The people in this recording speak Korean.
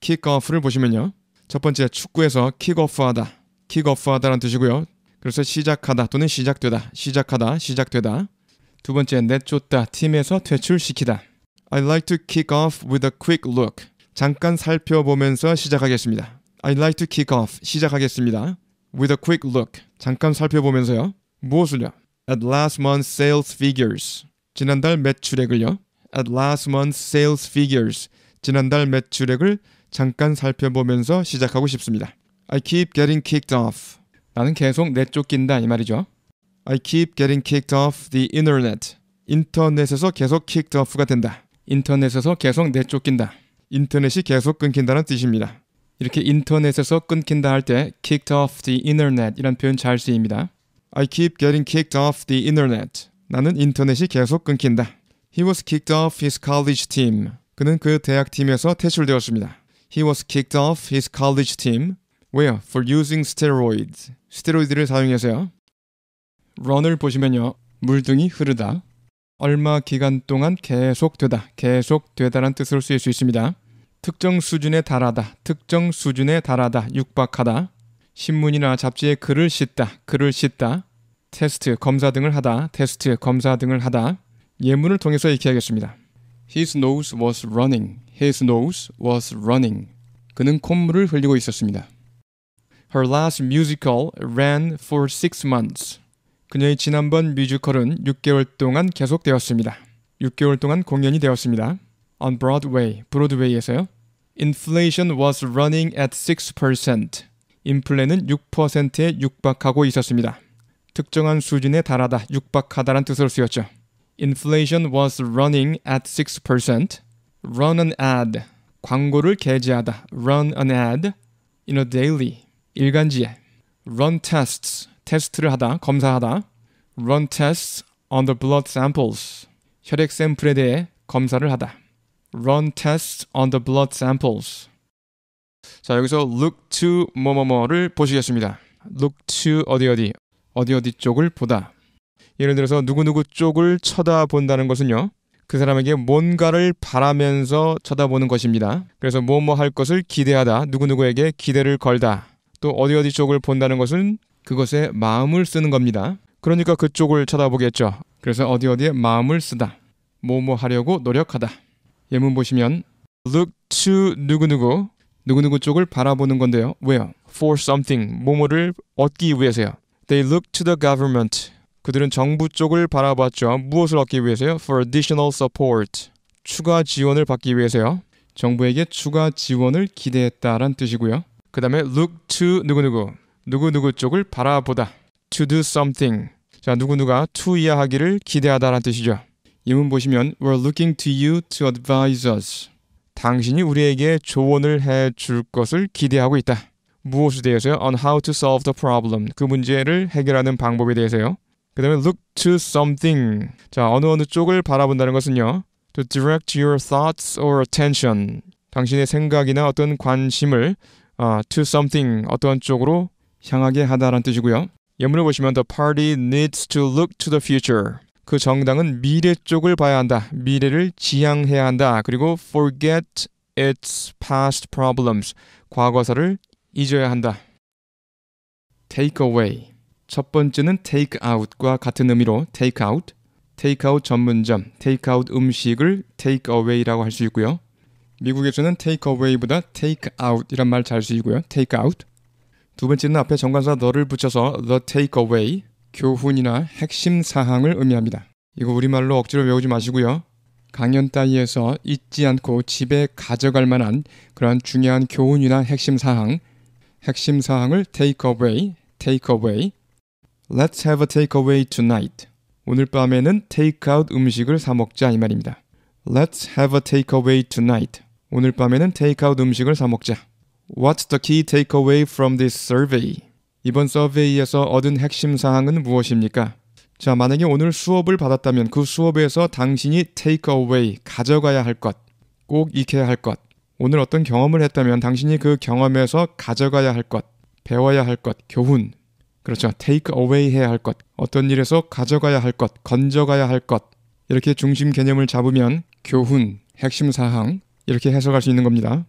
킥오프를 보시면요. 첫 번째 축구에서 킥오프하다, 킥오프하다라는 뜻이고요. 그래서 시작하다 또는 시작되다, 시작하다, 시작되다. 두 번째 내쫓다, 팀에서 퇴출시키다. I d like to kick off with a quick look. 잠깐 살펴보면서 시작하겠습니다. I d like to kick off 시작하겠습니다. With a quick look 잠깐 살펴보면서요. 무엇을요? At last month's sales figures 지난달 매출액을요. At last month's sales figures 지난달 매출액을 잠깐 살펴보면서 시작하고 싶습니다. I keep getting kicked off. 나는 계속 내쫓긴다 이 말이죠. I keep getting kicked off the internet. 인터넷에서 계속 kicked off가 된다. 인터넷에서 계속 내쫓긴다. 인터넷이 계속 끊긴다는 뜻입니다. 이렇게 인터넷에서 끊긴다 할 때 kicked off the internet 이란 표현 잘 쓰입니다. I keep getting kicked off the internet. 나는 인터넷이 계속 끊긴다. He was kicked off his college team. 그는 그 대학 팀에서 퇴출되었습니다. He was kicked off his college team. Where? For using steroids. 스테로이드를 사용해서요. run을 보시면요. 물등이 흐르다. 얼마 기간 동안 계속되다. 계속되다란 뜻으로 쓰일 수 있습니다. 특정 수준에 달하다. 특정 수준에 달하다. 육박하다. 신문이나 잡지에 글을 싣다. 글을 싣다. 테스트, 검사 등을 하다. 테스트, 검사 등을 하다. 예문을 통해서 익혀야겠습니다. His nose was running. His nose was running. 그는 콧물을 흘리고 있었습니다. Her last musical ran for six months. 그녀의 지난번 뮤지컬은 6개월 동안 계속되었습니다. 6개월 동안 공연이 되었습니다. On Broadway, 브로드웨이에서요. Inflation was running at 6%. 인플레는 6%에 육박하고 있었습니다. 특정한 수준에 달하다, 육박하다란 뜻으로 쓰였죠. Inflation was running at 6%. run an ad 광고를 게재하다 run an ad in a daily 일간지에 run tests 테스트를 하다 검사하다 run tests on the blood samples 혈액 샘플에 대해 검사를 하다 run tests on the blood samples 자 여기서 look to 뭐뭐뭐를 보시겠습니다 look to 어디 어디 어디 어디 쪽을 보다 예를 들어서 누구누구 쪽을 쳐다본다는 것은요 그 사람에게 뭔가를 바라면서 쳐다보는 것입니다. 그래서 뭐뭐 뭐 할 것을 기대하다, 누구누구에게 기대를 걸다, 또 어디 어디 쪽을 본다는 것은 그것에 마음을 쓰는 겁니다. 그러니까 그쪽을 쳐다보겠죠. 그래서 어디 어디에 마음을 쓰다, 뭐뭐 뭐 하려고 노력하다. 예문 보시면 look to 누구누구, 누구누구 쪽을 바라보는 건데요. 왜요? for something, 뭐뭐를 얻기 위해서요. They look to the government. 그들은 정부 쪽을 바라봤죠. 무엇을 얻기 위해서요? For additional support. 추가 지원을 받기 위해서요. 정부에게 추가 지원을 기대했다란 뜻이고요. 그 다음에 look to 누구누구. 누구누구 쪽을 바라보다. to do something. 자, 누구누가 to 이하하기를 기대하다란 뜻이죠. 이 문 보시면 we're looking to you to advise us. 당신이 우리에게 조언을 해줄 것을 기대하고 있다. 무엇에 대해서요? on how to solve the problem. 그 문제를 해결하는 방법에 대해서요. 그 다음에 look to something. 자, 어느 어느 쪽을 바라본다는 것은요. To direct your thoughts or attention. 당신의 생각이나 어떤 관심을 아, to something 어떤 쪽으로 향하게 하다라는 뜻이고요. 예문을 보시면 the party needs to look to the future. 그 정당은 미래 쪽을 봐야 한다. 미래를 지향해야 한다. 그리고 forget its past problems. 과거사를 잊어야 한다. take away 첫 번째는 테이크 아웃과 같은 의미로 테이크 아웃, 테이크 아웃 전문점, 테이크 아웃 음식을 테이크 어웨이라고할 수 있고요. 미국에서는 테이크 어웨이보다 테이크 아웃이란말잘 쓰이고요. 테이크 아웃. 두 번째는 앞에 정관사 너를 붙여서 the take away, 교훈이나 핵심 사항을 의미합니다. 이거 우리말로 억지로 외우지 마시고요. 강연 따위에서 잊지 않고 집에 가져갈 만한 그러한 중요한 교훈이나 핵심 사항, 핵심 사항을 take away, take away, Let's have a takeaway tonight. 오늘 밤에는 테이크아웃 음식을 사 먹자 이 말입니다. Let's have a takeaway tonight. 오늘 밤에는 테이크아웃 음식을 사 먹자. What's the key takeaway from this survey? 이번 서베이에서 얻은 핵심 사항은 무엇입니까? 자, 만약에 오늘 수업을 받았다면 그 수업에서 당신이 take away, 가져가야 할 것, 꼭 익혀야 할 것, 오늘 어떤 경험을 했다면 당신이 그 경험에서 가져가야 할 것, 배워야 할 것, 교훈, 그렇죠. take away 해야 할 것, 어떤 일에서 가져가야 할 것, 건져가야 할 것. 이렇게 중심 개념을 잡으면 교훈, 핵심 사항 이렇게 해석할 수 있는 겁니다.